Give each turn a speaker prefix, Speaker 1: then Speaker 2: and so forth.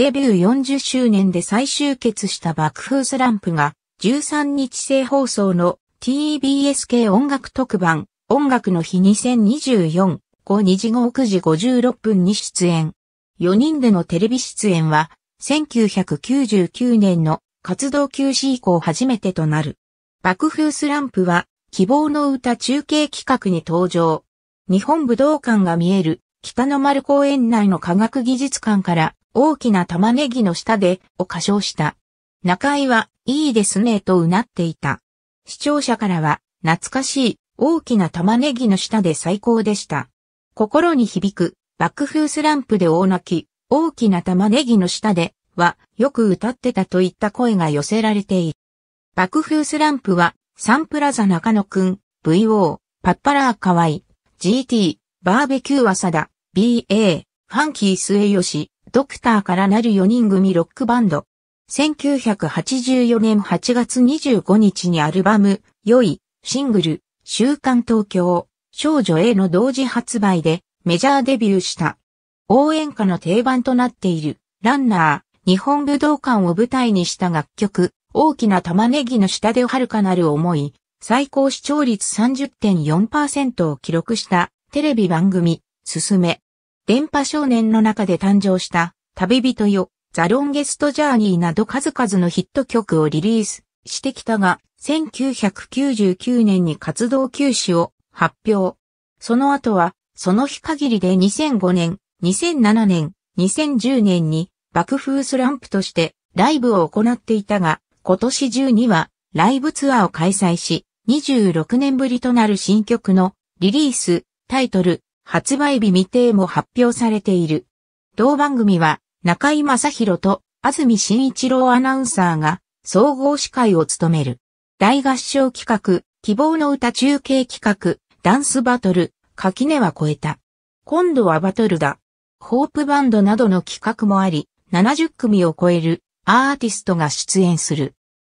Speaker 1: デビュー40周年で再集結した爆風スランプが13日制放送の TBS 系音楽特番音楽の日2024 5 2時後9時56分に出演。4人でのテレビ出演は1999年の活動休止以降初めてとなる。爆風スランプは希望の歌中継企画に登場。日本武道館が見える北の丸公園内の科学技術館から大きな玉ねぎの下で、を歌唱した。中井は、いいですね、とうなっていた。視聴者からは、懐かしい、大きな玉ねぎの下で最高でした。心に響く、爆風スランプで大泣き、大きな玉ねぎの下で、は、よく歌ってたといった声が寄せられている。爆風スランプは、サンプラザ中野くん、VO、パッパラー河い GT、バーベキュー浅だ、BA、ファンキー末吉、ドクターからなる4人組ロックバンド。1984年8月25日にアルバム、良い、シングル、週刊東京、少女 A の同時発売でメジャーデビューした。応援歌の定番となっている、ランナー、日本武道館を舞台にした楽曲、大きな玉ねぎの下で遥かなる思い、最高視聴率30.4%を記録したテレビ番組、すすめ。電波少年の中で誕生した、旅人よ、ザ・ロンゲスト・ジャーニーなど数々のヒット曲をリリースしてきたが、1999年に活動休止を発表。その後は、その日限りで2005年、2007年、2010年に爆風スランプとしてライブを行っていたが、今年中にはライブツアーを開催し、26年ぶりとなる新曲のリリース、タイトル、発売日未定も発表されている。同番組は中井正宏と安住紳一郎アナウンサーが総合司会を務める。大合唱企画、希望の歌中継企画、ダンスバトル、垣根は超えた。今度はバトルだ。ホープバンドなどの企画もあり、70組を超えるアーティストが出演する。